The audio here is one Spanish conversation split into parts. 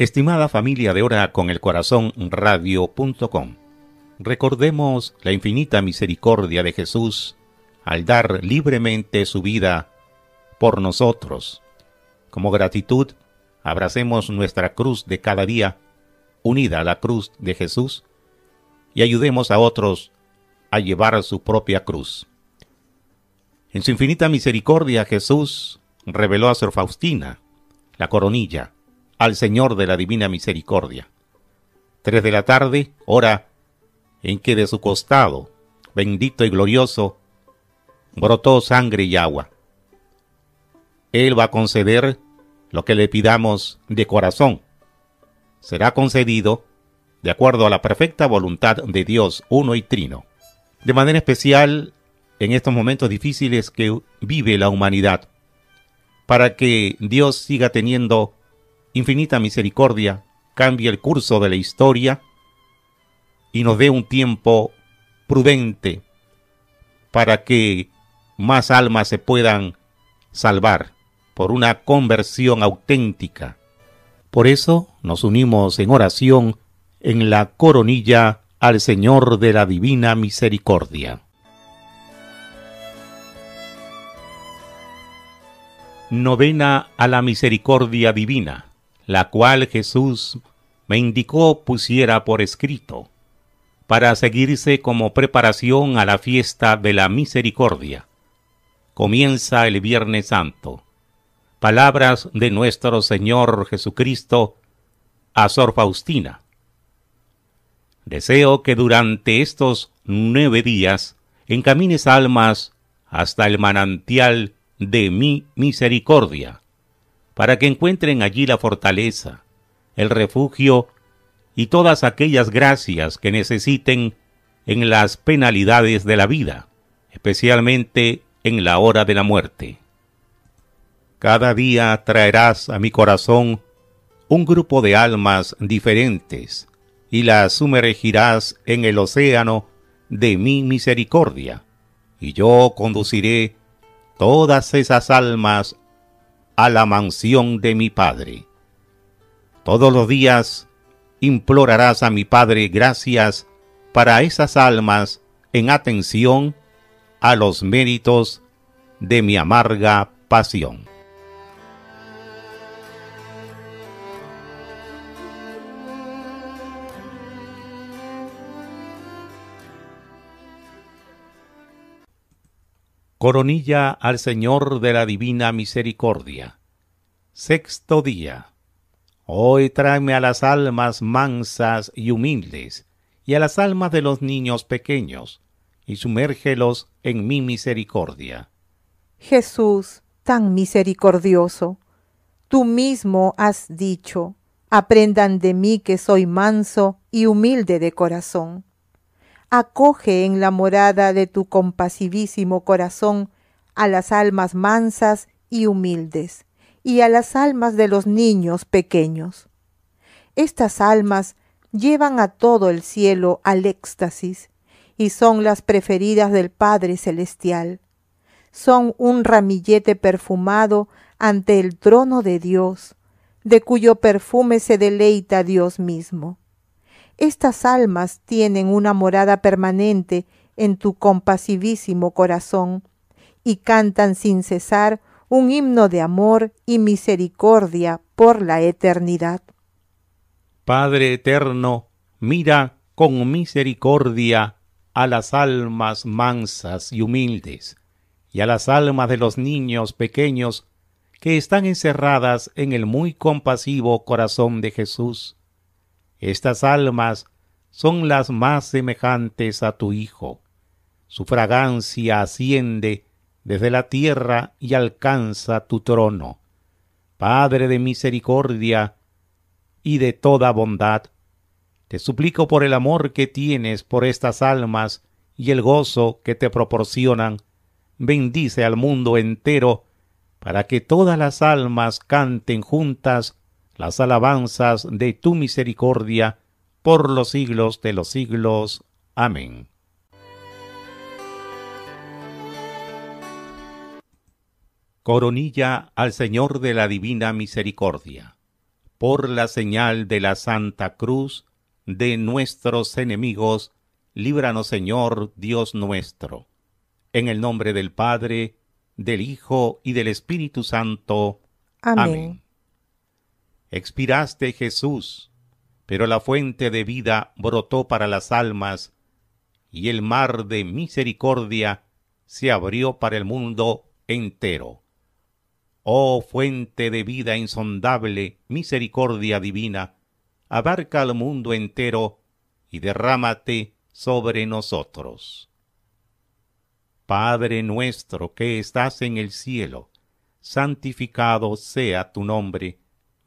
Estimada familia de Hora con el Corazón Radio.com, recordemos la infinita misericordia de Jesús al dar libremente su vida por nosotros. Como gratitud, abracemos nuestra cruz de cada día, unida a la cruz de Jesús, y ayudemos a otros a llevar su propia cruz. En su infinita misericordia Jesús reveló a Sor Faustina la coronilla al Señor de la Divina Misericordia. Tres de la tarde, hora en que de su costado, bendito y glorioso, brotó sangre y agua. Él va a conceder lo que le pidamos de corazón. Será concedido de acuerdo a la perfecta voluntad de Dios uno y trino. De manera especial en estos momentos difíciles que vive la humanidad, para que Dios siga teniendo infinita misericordia, cambia el curso de la historia y nos dé un tiempo prudente para que más almas se puedan salvar por una conversión auténtica. Por eso nos unimos en oración en la coronilla al Señor de la Divina Misericordia. Novena a la Misericordia Divina la cual Jesús me indicó pusiera por escrito, para seguirse como preparación a la fiesta de la misericordia. Comienza el Viernes Santo. Palabras de nuestro Señor Jesucristo a Sor Faustina. Deseo que durante estos nueve días encamines almas hasta el manantial de mi misericordia para que encuentren allí la fortaleza, el refugio y todas aquellas gracias que necesiten en las penalidades de la vida, especialmente en la hora de la muerte. Cada día traerás a mi corazón un grupo de almas diferentes y las sumergirás en el océano de mi misericordia, y yo conduciré todas esas almas a la mansión de mi Padre. Todos los días implorarás a mi Padre gracias para esas almas en atención a los méritos de mi amarga pasión. Coronilla al Señor de la Divina Misericordia. Sexto día. Hoy tráeme a las almas mansas y humildes, y a las almas de los niños pequeños, y sumérgelos en mi misericordia. Jesús, tan misericordioso, tú mismo has dicho, aprendan de mí que soy manso y humilde de corazón acoge en la morada de tu compasivísimo corazón a las almas mansas y humildes, y a las almas de los niños pequeños. Estas almas llevan a todo el cielo al éxtasis, y son las preferidas del Padre Celestial. Son un ramillete perfumado ante el trono de Dios, de cuyo perfume se deleita Dios mismo. Estas almas tienen una morada permanente en tu compasivísimo corazón y cantan sin cesar un himno de amor y misericordia por la eternidad. Padre eterno, mira con misericordia a las almas mansas y humildes, y a las almas de los niños pequeños que están encerradas en el muy compasivo corazón de Jesús. Estas almas son las más semejantes a tu Hijo. Su fragancia asciende desde la tierra y alcanza tu trono. Padre de misericordia y de toda bondad, te suplico por el amor que tienes por estas almas y el gozo que te proporcionan, bendice al mundo entero, para que todas las almas canten juntas las alabanzas de tu misericordia por los siglos de los siglos. Amén. Coronilla al Señor de la Divina Misericordia, por la señal de la Santa Cruz de nuestros enemigos, líbranos Señor Dios nuestro. En el nombre del Padre, del Hijo y del Espíritu Santo. Amén expiraste Jesús, pero la fuente de vida brotó para las almas, y el mar de misericordia se abrió para el mundo entero. Oh fuente de vida insondable, misericordia divina, abarca al mundo entero y derrámate sobre nosotros. Padre nuestro que estás en el cielo, santificado sea tu nombre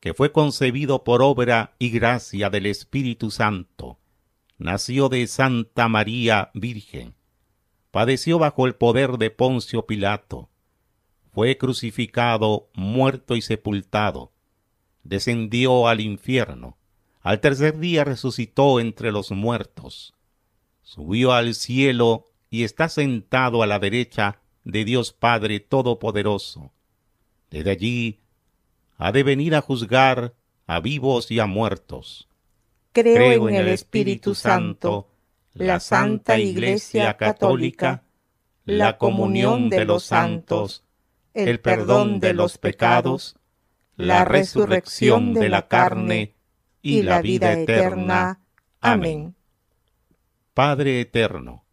que fue concebido por obra y gracia del Espíritu Santo. Nació de Santa María Virgen. Padeció bajo el poder de Poncio Pilato. Fue crucificado, muerto y sepultado. Descendió al infierno. Al tercer día resucitó entre los muertos. Subió al cielo y está sentado a la derecha de Dios Padre Todopoderoso. Desde allí ha de venir a juzgar a vivos y a muertos. Creo, en el Espíritu Santo, la Santa Iglesia Católica, la comunión de los santos, el perdón de los pecados, la resurrección de la carne y la vida eterna. Amén. Padre eterno,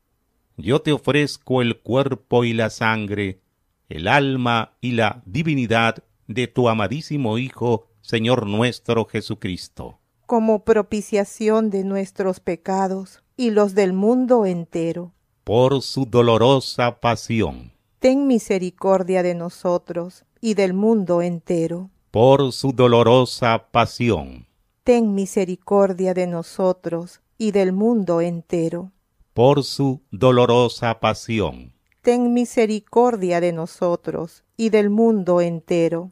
yo te ofrezco el cuerpo y la sangre, el alma y la divinidad de tu amadísimo Hijo, Señor nuestro Jesucristo. Como propiciación de nuestros pecados y los del mundo entero. Por su dolorosa pasión. Ten misericordia de nosotros y del mundo entero. Por su dolorosa pasión. Ten misericordia de nosotros y del mundo entero. Por su dolorosa pasión. Ten misericordia de nosotros y del mundo entero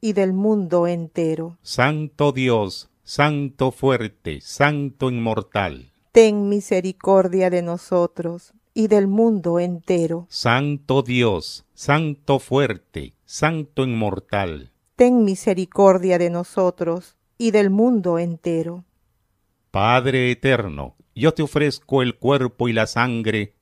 y del mundo entero. Santo Dios, Santo fuerte, Santo inmortal. Ten misericordia de nosotros y del mundo entero. Santo Dios, Santo fuerte, Santo inmortal. Ten misericordia de nosotros y del mundo entero. Padre eterno, yo te ofrezco el cuerpo y la sangre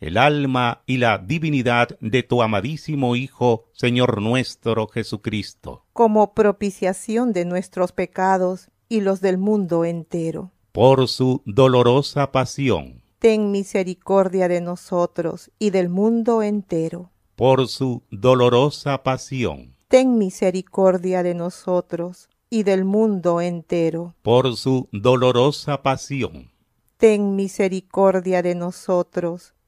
el alma y la divinidad de tu amadísimo Hijo, Señor nuestro Jesucristo. Como propiciación de nuestros pecados y los del mundo entero. Por su dolorosa pasión. Ten misericordia de nosotros y del mundo entero. Por su dolorosa pasión. Ten misericordia de nosotros y del mundo entero. Por su dolorosa pasión. Ten misericordia de nosotros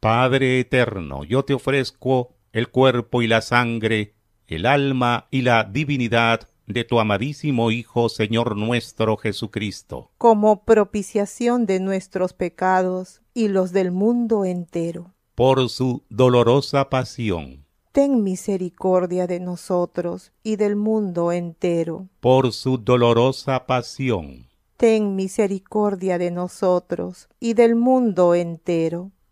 Padre eterno, yo te ofrezco el cuerpo y la sangre, el alma y la divinidad de tu amadísimo Hijo, Señor nuestro Jesucristo, como propiciación de nuestros pecados y los del mundo entero. Por su dolorosa pasión. Ten misericordia de nosotros y del mundo entero. Por su dolorosa pasión. Ten misericordia de nosotros y del mundo entero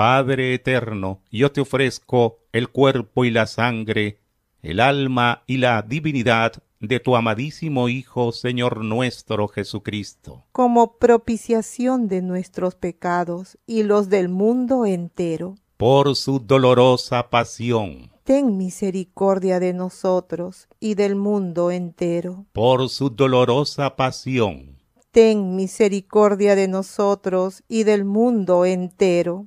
Padre eterno, yo te ofrezco el cuerpo y la sangre, el alma y la divinidad de tu amadísimo Hijo, Señor nuestro Jesucristo. Como propiciación de nuestros pecados y los del mundo entero. Por su dolorosa pasión. Ten misericordia de nosotros y del mundo entero. Por su dolorosa pasión. Ten misericordia de nosotros y del mundo entero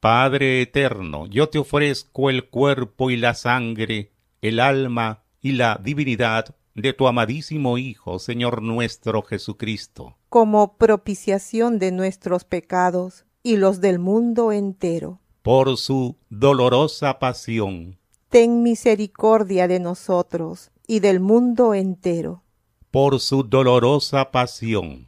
Padre eterno, yo te ofrezco el cuerpo y la sangre, el alma y la divinidad de tu amadísimo Hijo, Señor nuestro Jesucristo, como propiciación de nuestros pecados y los del mundo entero. Por su dolorosa pasión. Ten misericordia de nosotros y del mundo entero. Por su dolorosa pasión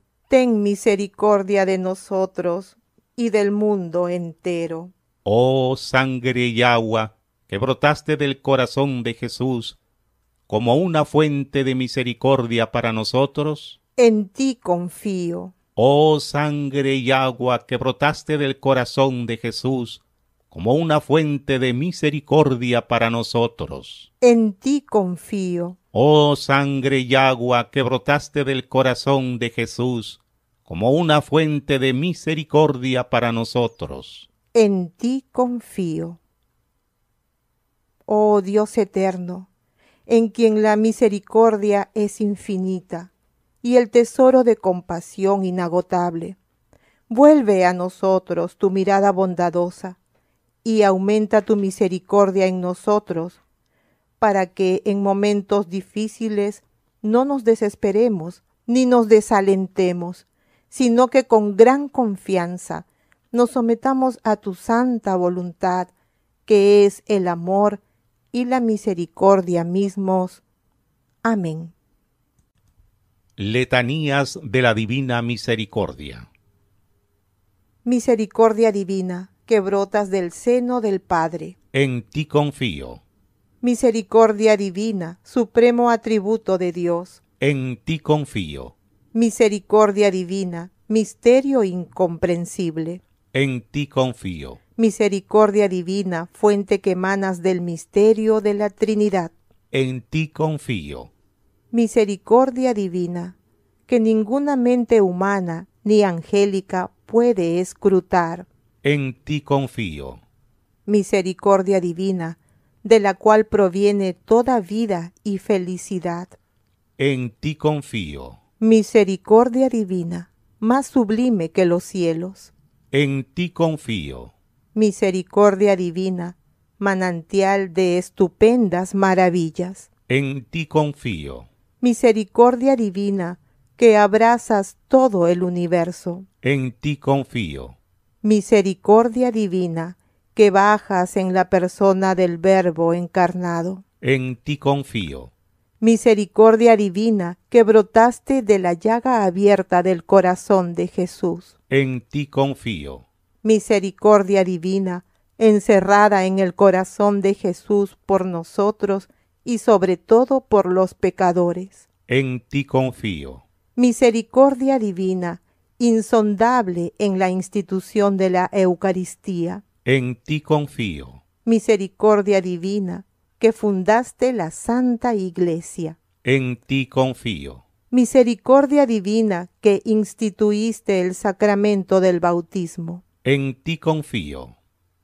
ten misericordia de nosotros y del mundo entero. Oh sangre y agua, que brotaste del corazón de Jesús, como una fuente de misericordia para nosotros, en ti confío. Oh sangre y agua, que brotaste del corazón de Jesús, como una fuente de misericordia para nosotros. En ti confío. Oh sangre y agua que brotaste del corazón de Jesús, como una fuente de misericordia para nosotros. En ti confío. Oh Dios eterno, en quien la misericordia es infinita y el tesoro de compasión inagotable. Vuelve a nosotros tu mirada bondadosa y aumenta tu misericordia en nosotros, para que en momentos difíciles no nos desesperemos ni nos desalentemos, sino que con gran confianza nos sometamos a tu santa voluntad, que es el amor y la misericordia mismos. Amén. Letanías de la Divina Misericordia. Misericordia divina, que brotas del seno del Padre. En ti confío. Misericordia divina, supremo atributo de Dios. En ti confío Misericordia divina, misterio incomprensible. En ti confío. Misericordia divina, fuente que emanas del misterio de la Trinidad. En ti confío. Misericordia divina, que ninguna mente humana ni angélica puede escrutar. En ti confío. Misericordia divina, de la cual proviene toda vida y felicidad. En ti confío misericordia divina, más sublime que los cielos. En ti confío. Misericordia divina, manantial de estupendas maravillas. En ti confío. Misericordia divina, que abrazas todo el universo. En ti confío. Misericordia divina, que bajas en la persona del Verbo encarnado. En ti confío misericordia divina que brotaste de la llaga abierta del corazón de Jesús. En ti confío. Misericordia divina, encerrada en el corazón de Jesús por nosotros y sobre todo por los pecadores. En ti confío. Misericordia divina, insondable en la institución de la Eucaristía. En ti confío. Misericordia divina, que fundaste la Santa Iglesia. En ti confío. Misericordia divina, que instituiste el sacramento del bautismo. En ti confío.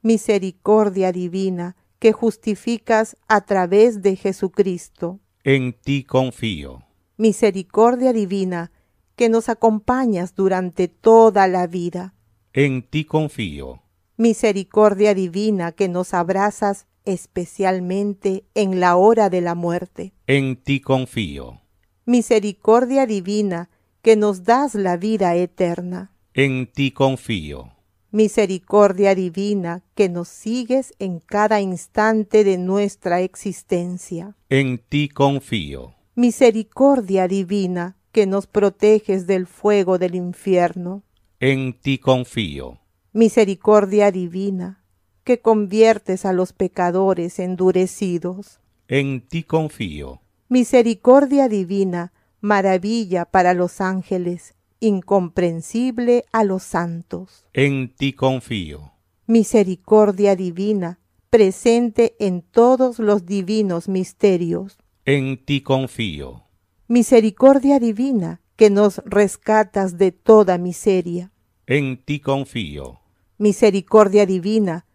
Misericordia divina, que justificas a través de Jesucristo. En ti confío. Misericordia divina, que nos acompañas durante toda la vida. En ti confío. Misericordia divina, que nos abrazas especialmente en la hora de la muerte. En ti confío. Misericordia divina, que nos das la vida eterna. En ti confío. Misericordia divina, que nos sigues en cada instante de nuestra existencia. En ti confío. Misericordia divina, que nos proteges del fuego del infierno. En ti confío. Misericordia divina, que conviertes a los pecadores endurecidos. En ti confío. Misericordia divina, maravilla para los ángeles, incomprensible a los santos. En ti confío. Misericordia divina, presente en todos los divinos misterios. En ti confío. Misericordia divina, que nos rescatas de toda miseria. En ti confío. Misericordia divina,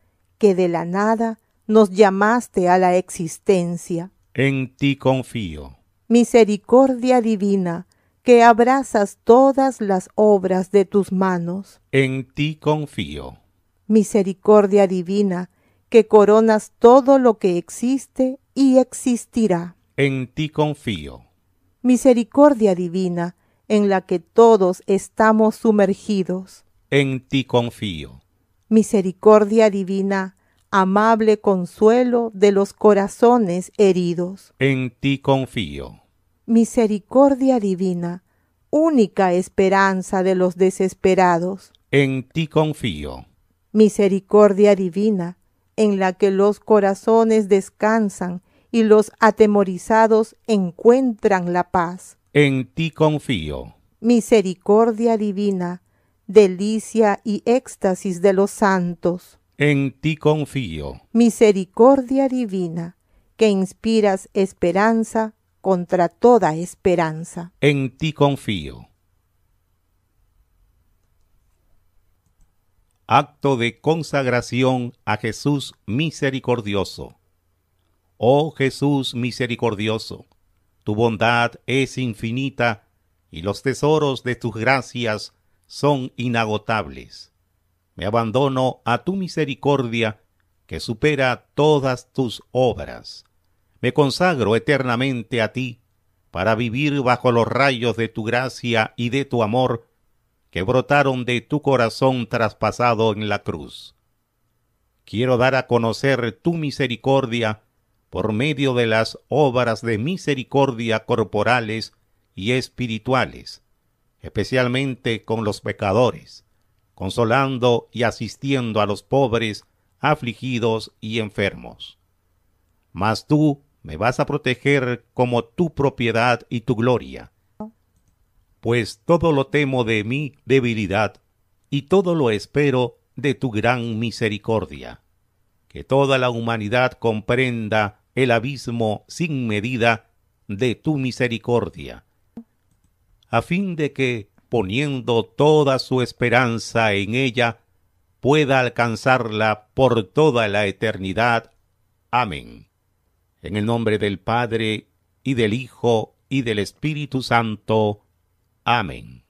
que de la nada nos llamaste a la existencia. En ti confío. Misericordia divina, que abrazas todas las obras de tus manos. En ti confío. Misericordia divina, que coronas todo lo que existe y existirá. En ti confío. Misericordia divina, en la que todos estamos sumergidos. En ti confío misericordia divina, amable consuelo de los corazones heridos. En ti confío. Misericordia divina, única esperanza de los desesperados. En ti confío. Misericordia divina, en la que los corazones descansan y los atemorizados encuentran la paz. En ti confío. Misericordia divina, delicia y éxtasis de los santos. En ti confío. Misericordia divina, que inspiras esperanza contra toda esperanza. En ti confío. Acto de consagración a Jesús misericordioso. Oh Jesús misericordioso, tu bondad es infinita y los tesoros de tus gracias son inagotables. Me abandono a tu misericordia que supera todas tus obras. Me consagro eternamente a ti para vivir bajo los rayos de tu gracia y de tu amor que brotaron de tu corazón traspasado en la cruz. Quiero dar a conocer tu misericordia por medio de las obras de misericordia corporales y espirituales especialmente con los pecadores, consolando y asistiendo a los pobres, afligidos y enfermos. Mas tú me vas a proteger como tu propiedad y tu gloria, pues todo lo temo de mi debilidad y todo lo espero de tu gran misericordia. Que toda la humanidad comprenda el abismo sin medida de tu misericordia a fin de que, poniendo toda su esperanza en ella, pueda alcanzarla por toda la eternidad. Amén. En el nombre del Padre, y del Hijo, y del Espíritu Santo. Amén.